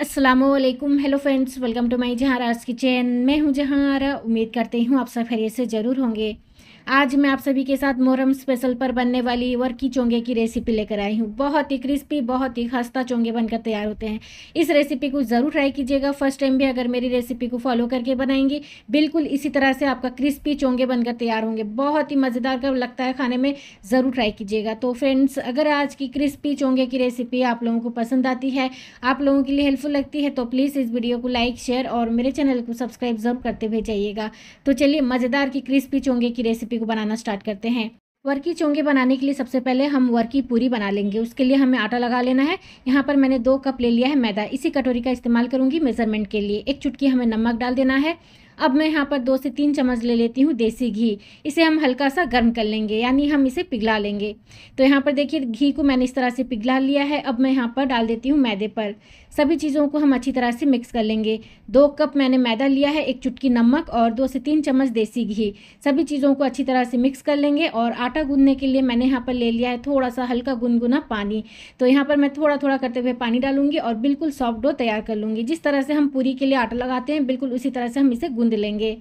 Aslam hello friends welcome to my जहाँ kitchen मैं हूँ जहाँ उम्मीद करती हूँ आप सब खरीद से ज़रूर होंगे आज मैं आप सभी के साथ मोहरम स्पेशल पर बनने वाली वर्की चोंगे की रेसिपी लेकर आई हूँ बहुत ही क्रिस्पी बहुत ही खस्ता चोंगे बनकर तैयार होते हैं इस रेसिपी को ज़रूर ट्राई कीजिएगा फर्स्ट टाइम भी अगर मेरी रेसिपी को फॉलो करके बनाएंगे बिल्कुल इसी तरह से आपका क्रिस्पी चोंगे बनकर तैयार होंगे बहुत ही मज़ेदार का लगता है खाने में ज़रूर ट्राई कीजिएगा तो फ्रेंड्स अगर आज की क्रिस्पी चोंगे की रेसिपी आप लोगों को पसंद आती है आप लोगों के लिए हेल्पफुल लगती है तो प्लीज़ इस वीडियो को लाइक शेयर और मेरे चैनल को सब्सक्राइब ज़रूर करते हुए तो चलिए मज़ेदार की क्रिस्पी चोंगे की रेसिपी को बनाना स्टार्ट करते हैं वर्की चोंगे बनाने के लिए सबसे पहले हम वर्की पूरी बना लेंगे उसके लिए हमें आटा लगा लेना है यहाँ पर मैंने दो कप ले लिया है मैदा इसी कटोरी का इस्तेमाल करूँगी मेज़रमेंट के लिए एक चुटकी हमें नमक डाल देना है अब मैं यहाँ पर दो से तीन चम्मच ले लेती हूँ देसी घी इसे हम हल्का सा गर्म कर लेंगे यानी हम इसे पिघला लेंगे तो यहाँ पर देखिए घी को मैंने इस तरह से पिघला लिया है अब मैं यहाँ पर डाल देती हूँ मैदे पर सभी चीज़ों को हम अच्छी तरह से मिक्स कर लेंगे दो कप मैंने मैदा लिया है एक चुटकी नमक और दो से तीन चम्मच देसी घी सभी चीज़ों को अच्छी तरह से मिक्स कर लेंगे और आटा गूंदने के लिए मैंने यहाँ पर ले लिया है थोड़ा सा हल्का गुनगुना पानी तो यहाँ पर मैं थोड़ा थोड़ा करते हुए पानी डालूंगी और बिल्कुल सॉफ्ट डो तैयार कर लूँगी जिस तरह से हम पूरी के लिए आटा लगाते हैं बिल्कुल उसी तरह से हम इसे गूंद आनंद लेंगे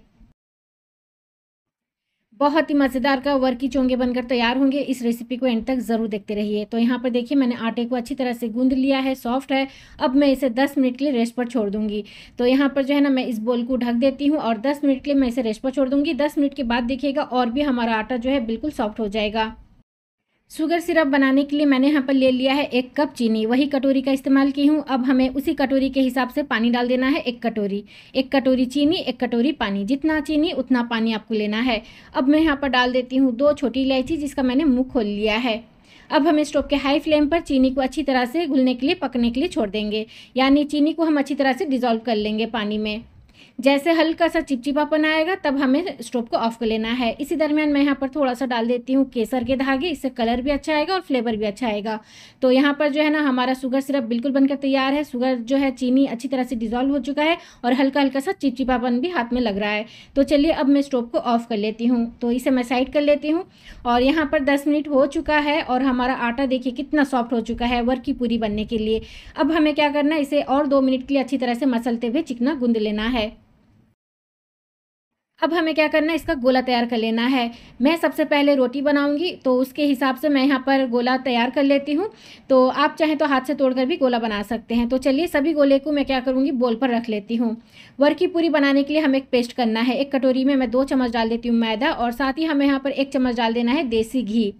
बहुत ही मज़ेदार का वर्की चोंगे बनकर तैयार होंगे इस रेसिपी को एंड तक ज़रूर देखते रहिए तो यहाँ पर देखिए मैंने आटे को अच्छी तरह से गूंद लिया है सॉफ्ट है अब मैं इसे 10 मिनट के लिए रेस्ट पर छोड़ दूंगी तो यहाँ पर जो है ना मैं इस बोल को ढक देती हूँ और 10 मिनट के लिए मैं इसे रेस्ट पर छोड़ दूंगी दस मिनट के बाद देखिएगा और भी हमारा आटा जो है बिल्कुल सॉफ्ट हो जाएगा शुगर सिरप बनाने के लिए मैंने यहाँ पर ले लिया है एक कप चीनी वही कटोरी का इस्तेमाल की हूँ अब हमें उसी कटोरी के हिसाब से पानी डाल देना है एक कटोरी एक कटोरी चीनी एक कटोरी पानी जितना चीनी उतना पानी आपको लेना है अब मैं यहाँ पर डाल देती हूँ दो छोटी इलायची जिसका मैंने मुँह खोल लिया है अब हमें स्टोव के हाई फ्लेम पर चीनी को अच्छी तरह से घुलने के लिए पकने के लिए छोड़ देंगे यानी चीनी को हम अच्छी तरह से डिज़ोल्व कर लेंगे पानी में जैसे हल्का सा चिपचिपापन आएगा तब हमें स्टोव को ऑफ कर लेना है इसी दरमियान मैं यहाँ पर थोड़ा सा डाल देती हूँ केसर के धागे इससे कलर भी अच्छा आएगा और फ्लेवर भी अच्छा आएगा तो यहाँ पर जो है ना हमारा शुगर सिरप बिल्कुल बनकर तैयार है शुगर जो है चीनी अच्छी तरह से डिजोल्व हो चुका है और हल्का हल्का सा चिपचिपापन भी हाथ में लग रहा है तो चलिए अब मैं स्टोव को ऑफ कर लेती हूँ तो इसे मैं साइड कर लेती हूँ और यहाँ पर दस मिनट हो चुका है और हमारा आटा देखिए कितना सॉफ्ट हो चुका है वर्क की पूरी बनने के लिए अब हमें क्या करना है इसे और दो मिनट के लिए अच्छी तरह से मसलते हुए चिकना गूंद लेना है अब हमें क्या करना है इसका गोला तैयार कर लेना है मैं सबसे पहले रोटी बनाऊंगी तो उसके हिसाब से मैं यहाँ पर गोला तैयार कर लेती हूँ तो आप चाहें तो हाथ से तोड़कर भी गोला बना सकते हैं तो चलिए सभी गोले को मैं क्या करूँगी बोल पर रख लेती हूँ वर्की पूरी बनाने के लिए हमें एक पेस्ट करना है एक कटोरी में मैं दो चम्मच डाल देती हूँ मैदा और साथ ही हमें यहाँ पर एक चम्मच डाल देना है देसी घी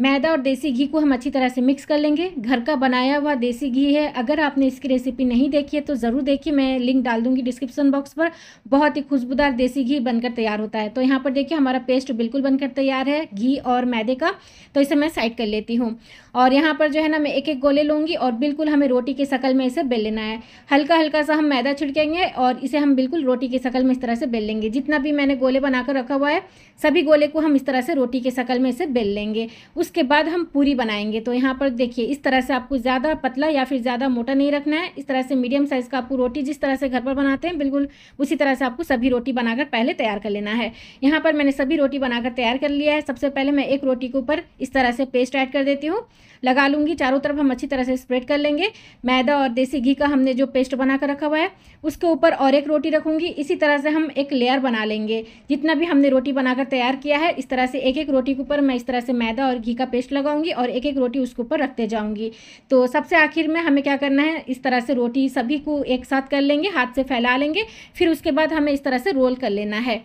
मैदा और देसी घी को हम अच्छी तरह से मिक्स कर लेंगे घर का बनाया हुआ देसी घी है अगर आपने इसकी रेसिपी नहीं देखी है तो ज़रूर देखिए मैं लिंक डाल दूंगी डिस्क्रिप्शन बॉक्स पर बहुत ही खुशबूदार देसी घी बनकर तैयार होता है तो यहाँ पर देखिए हमारा पेस्ट बिल्कुल बनकर तैयार है घी और मैदे का तो इसे मैं साइड कर लेती हूँ और यहाँ पर जो है ना मैं एक एक गोले लूँगी और बिल्कुल हमें रोटी की शक्ल में इसे बेल लेना है हल्का हल्का सा हम मैदा छिड़केंगे और इसे हम बिल्कुल रोटी की शकल में इस तरह से बेल लेंगे जितना भी मैंने गोले बनाकर रखा हुआ है सभी गोले को हम इस तरह से रोटी की शकल में इसे बेल लेंगे उसके बाद हम पूरी बनाएंगे तो यहाँ पर देखिए इस तरह से आपको ज़्यादा पतला या फिर ज़्यादा मोटा नहीं रखना है इस तरह से मीडियम साइज़ का आपको रोटी जिस तरह से घर पर बनाते हैं बिल्कुल उसी तरह से आपको सभी रोटी बनाकर पहले तैयार कर लेना है यहाँ पर मैंने सभी रोटी बनाकर तैयार कर लिया है सबसे पहले मैं एक रोटी के ऊपर इस तरह से पेस्ट ऐड कर देती हूँ लगा लूँगी चारों तरफ हम अच्छी तरह से स्प्रेड कर लेंगे मैदा और देसी घी का हमने जो पेस्ट बना कर रखा हुआ है उसके ऊपर और एक रोटी रखूँगी इसी तरह से हम एक लेयर बना लेंगे जितना भी हमने रोटी बनाकर तैयार किया है इस तरह से एक एक रोटी के ऊपर मैं इस तरह से मैदा और घी घी का पेस्ट लगाऊंगी और एक एक रोटी उसके ऊपर रखते जाऊंगी तो सबसे आखिर में हमें क्या करना है इस तरह से रोटी सभी को एक साथ कर लेंगे हाथ से फैला लेंगे फिर उसके बाद हमें इस तरह से रोल कर लेना है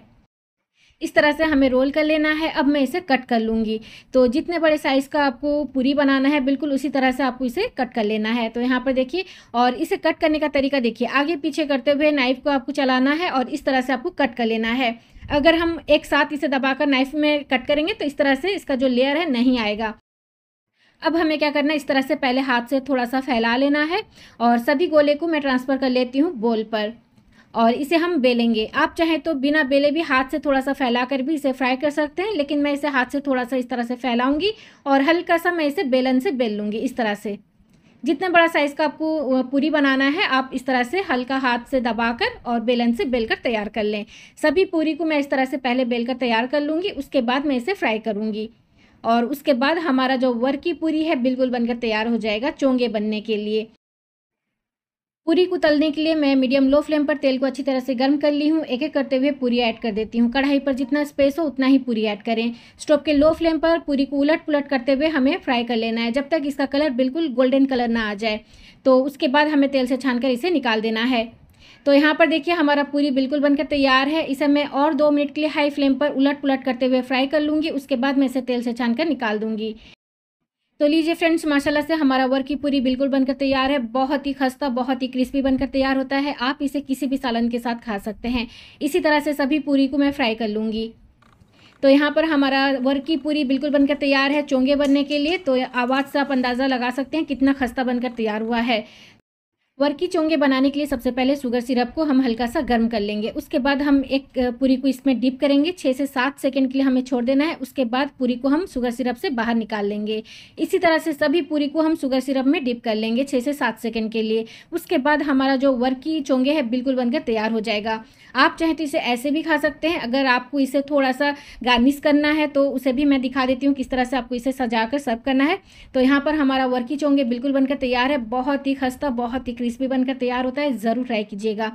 इस तरह से हमें रोल कर लेना है अब मैं इसे कट कर लूँगी तो जितने बड़े साइज़ का आपको पूरी बनाना है बिल्कुल उसी तरह से आपको इसे कट कर लेना है तो यहाँ पर देखिए और इसे कट करने का तरीका देखिए आगे पीछे करते हुए नाइफ़ को आपको चलाना है और इस तरह से आपको कट कर लेना है अगर हम एक साथ इसे दबाकर नाइफ में कट करेंगे तो इस तरह से इसका जो लेयर है नहीं आएगा अब हमें क्या करना है इस तरह से पहले हाथ से थोड़ा सा फैला लेना है और सभी गोले को मैं ट्रांसफ़र कर लेती हूँ बोल पर और इसे हम बेलेंगे आप चाहें तो बिना बेले भी हाथ से थोड़ा सा फैला कर भी इसे फ्राई कर सकते हैं लेकिन मैं इसे हाथ से थोड़ा सा इस तरह से फैलाऊंगी और हल्का सा मैं इसे बेलन से बेल लूँगी इस तरह से जितना बड़ा साइज़ का आपको पूरी बनाना है आप इस तरह से हल्का हाथ से दबाकर और बेलन से बेलकर तैयार कर लें सभी पूरी को मैं इस तरह से पहले बेलकर तैयार कर लूँगी उसके बाद मैं इसे फ्राई करूँगी और उसके बाद हमारा जो वर्की पूरी है बिल्कुल बनकर तैयार हो जाएगा चोंगे बनने के लिए पूरी को तलने के लिए मैं मीडियम लो फ्लेम पर तेल को अच्छी तरह से गर्म कर ली हूँ एक एक करते हुए पूरी ऐड कर देती हूँ कढ़ाई पर जितना स्पेस हो उतना ही पूरी ऐड करें स्टोव के लो फ्लेम पर पूरी को उलट पुलट करते हुए हमें फ्राई कर लेना है जब तक इसका कलर बिल्कुल गोल्डन कलर ना आ जाए तो उसके बाद हमें तेल से छान कर इसे निकाल देना है तो यहाँ पर देखिए हमारा पूरी बिल्कुल बनकर तैयार है इसे मैं और दो मिनट के लिए हाई फ्लेम पर उलट पुलट करते हुए फ्राई कर लूँगी उसके बाद मैं इसे तेल से छान कर निकाल दूँगी तो लीजिए फ्रेंड्स माशाल्लाह से हमारा वर्क की पूरी बिल्कुल बनकर तैयार है बहुत ही खस्ता बहुत ही क्रिस्पी बनकर तैयार होता है आप इसे किसी भी सालन के साथ खा सकते हैं इसी तरह से सभी पूरी को मैं फ्राई कर लूँगी तो यहाँ पर हमारा वर्क की पूरी बिल्कुल बनकर तैयार है चोंगे बनने के लिए तो आवाज़ से आप अंदाज़ा लगा सकते हैं कितना खस्ता बनकर तैयार हुआ है वर्की चोंगे बनाने के लिए सबसे पहले शुगर सिरप को हम हल्का सा गर्म कर लेंगे उसके बाद हम एक पूरी को इसमें डिप करेंगे छः से सात सेकंड के लिए हमें छोड़ देना है उसके बाद पूरी को हम शुगर सिरप से बाहर निकाल लेंगे इसी तरह से सभी पूरी को हम शुगर सिरप में डिप कर लेंगे छः से सात सेकेंड के लिए उसके बाद हमारा जो वर्की चोंगे है बिल्कुल बनकर तैयार हो जाएगा आप चाहें तो इसे ऐसे भी खा सकते हैं अगर आपको इसे थोड़ा सा गार्निश करना है तो उसे भी मैं दिखा देती हूँ किस तरह से आपको इसे सजा कर सर्व करना है तो यहाँ पर हमारा वर्की चोंगे बिल्कुल बनकर तैयार है बहुत ही खस्ता बहुत ही क्रिस्पी बनकर तैयार होता है ज़रूर ट्राई कीजिएगा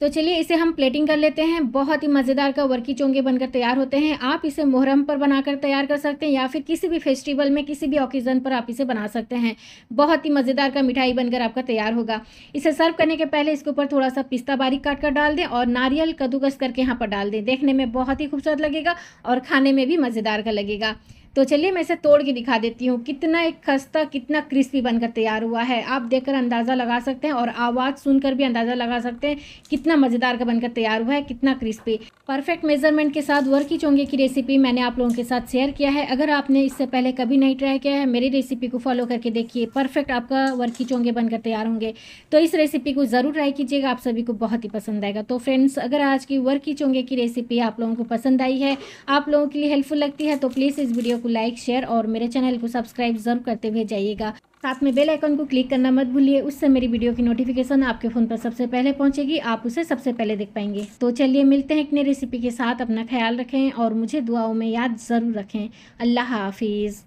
तो चलिए इसे हम प्लेटिंग कर लेते हैं बहुत ही मज़ेदार का वर्की चोंगे बनकर तैयार होते हैं आप इसे मोहरम पर बनाकर तैयार कर सकते हैं या फिर किसी भी फेस्टिवल में किसी भी ओकेज़न पर आप इसे बना सकते हैं बहुत ही मज़ेदार का मिठाई बनकर आपका तैयार होगा इसे सर्व करने के पहले इसके ऊपर थोड़ा सा पिस्ता बारीक काट कर डाल दें और नारियल कद्दूकस करके यहाँ पर डाल दें देखने में बहुत ही खूबसूरत लगेगा और खाने में भी मज़ेदार का लगेगा तो चलिए मैं इसे तोड़ के दिखा देती हूँ कितना एक खस्ता कितना क्रिस्पी बनकर तैयार हुआ है आप देखकर अंदाज़ा लगा सकते हैं और आवाज़ सुनकर भी अंदाज़ा लगा सकते हैं कितना मज़ेदार का बनकर तैयार हुआ है कितना क्रिस्पी परफेक्ट मेजरमेंट के साथ वर्की चोंगे की रेसिपी मैंने आप लोगों के साथ शेयर किया है अगर आपने इससे पहले कभी नहीं ट्राई किया है मेरी रेसिपी को फॉलो करके देखिए परफेक्ट आपका वर्की चोंगे बनकर तैयार होंगे तो इस रेसिपी को ज़रूर ट्राई कीजिएगा आप सभी को बहुत ही पसंद आएगा तो फ्रेंड्स अगर आज की वर्की चोंगे की रेसिपी आप लोगों को पसंद आई है आप लोगों के लिए हेल्पफुल लगती है तो प्लीज़ इस वीडियो को को लाइक शेयर और मेरे चैनल को सब्सक्राइब जरूर करते हुए जाइएगा साथ में बेल आइकन को क्लिक करना मत भूलिए उससे मेरी वीडियो की नोटिफिकेशन आपके फ़ोन पर सबसे पहले पहुंचेगी आप उसे सबसे पहले देख पाएंगे तो चलिए मिलते हैं एक नई रेसिपी के साथ अपना ख्याल रखें और मुझे दुआओं में याद ज़रूर रखें अल्लाह हाफिज़